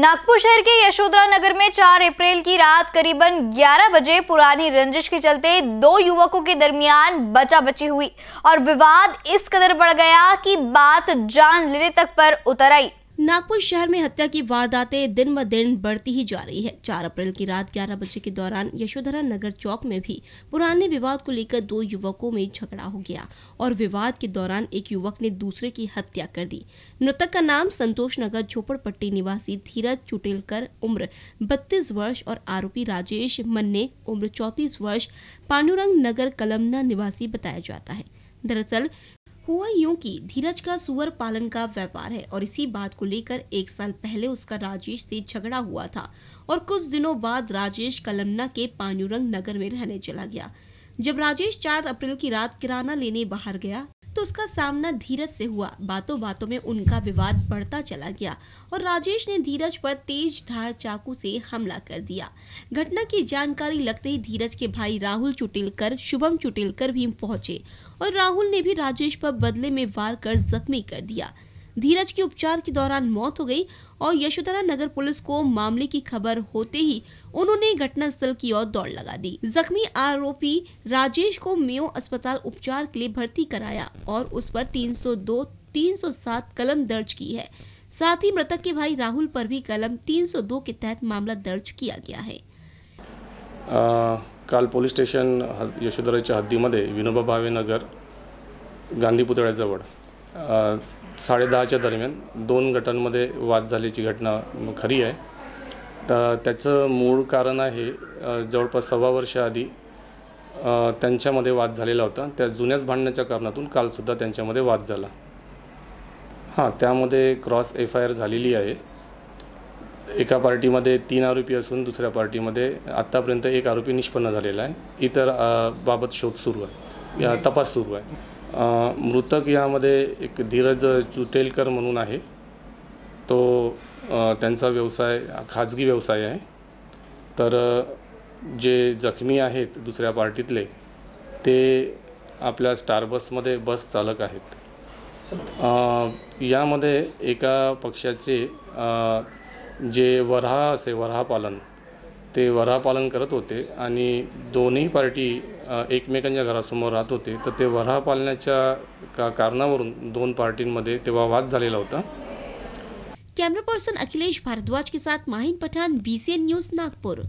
नागपुर शहर के यशोधरा नगर में 4 अप्रैल की रात करीबन 11 बजे पुरानी रंजिश के चलते दो युवकों के दरमियान बचा बची हुई और विवाद इस कदर बढ़ गया कि बात जान लेने तक पर उतर आई नागपुर शहर में हत्या की वारदातें दिन ब दिन बढ़ती ही जा रही है 4 अप्रैल की रात 11 बजे के दौरान यशोधरा नगर चौक में भी पुराने विवाद को लेकर दो युवकों में झगड़ा हो गया और विवाद के दौरान एक युवक ने दूसरे की हत्या कर दी मृतक का नाम संतोष नगर झोपड़पट्टी निवासी धीरज चुटेलकर उम्र बत्तीस वर्ष और आरोपी राजेश मन्ने उम्र चौतीस वर्ष पांडुरंग नगर कलमना निवासी बताया जाता है दरअसल हुआ यूं कि धीरज का सुअर पालन का व्यापार है और इसी बात को लेकर एक साल पहले उसका राजेश से झगड़ा हुआ था और कुछ दिनों बाद राजेश कलमना के पानुरंग नगर में रहने चला गया जब राजेश 4 अप्रैल की रात किराना लेने बाहर गया तो उसका सामना धीरज से हुआ बातों बातों में उनका विवाद बढ़ता चला गया और राजेश ने धीरज पर तेज धार चाकू से हमला कर दिया घटना की जानकारी लगते ही धीरज के भाई राहुल चुटिलकर शुभम चुटिलकर भी पहुंचे और राहुल ने भी राजेश पर बदले में वार कर जख्मी कर दिया धीरज की उपचार के दौरान मौत हो गई और यशोधरा नगर पुलिस को मामले की खबर होते ही उन्होंने घटनास्थल की ओर दौड़ लगा दी जख्मी आरोपी राजेश को मेयो अस्पताल उपचार के लिए भर्ती कराया और उस पर 302 307 कलम दर्ज की है साथ ही मृतक के भाई राहुल पर भी कलम 302 के तहत मामला दर्ज किया गया है आ, काल पुलिस स्टेशन हद्दी हद्दीमध्ये विनोबा भावे नगर गांधी पुतळ्याजवळ साडेदहाच्या दरम्यान दोन गटांमध्ये वाद झाल्याची घटना खरी आहे तर त्याचं मूळ कारण आहे जवळपास सव्वा वर्ष आधी त्यांच्यामध्ये वाद झालेला होता त्या जुन्याच भांडण्याच्या कारणातून कालसुद्धा त्यांच्यामध्ये वाद झाला हां त्यामध्ये क्रॉस एफ आय आर झालेली आहे एका पार्टीमध्ये तीन आरोपी असून दुसऱ्या पार्टीमध्ये आत्तापर्यंत एक आरोपी निष्पन्न झालेला आहे इतर बाबत शोध सुरू आहे तपास सुरू आहे मृतक यामध्ये एक धीरज चुटेलकर म्हणून आहे तो त्यांचा व्यवसाय खाजगी व्यवसाय आहे तर जे जखमी आहेत दुसऱ्या पार्टीतले ते आपल्या स्टार बसमध्ये बस चालक आहेत यामध्ये एका पक्षाचे जे वराह असे वराहपालन ते वरापालन करत होते आणि दोन्ही पार्टी एकमेकांच्या घरासमोर राहत होते तर ते वराहपालनाच्या का कारणावरून दोन पार्टींमध्ये तेव्हा वाद झालेला होता कॅमेरा पर्सन अखिलेश भारद्वाज के साथ माहिन पठान बीसीएन न्यूज़ नागपूर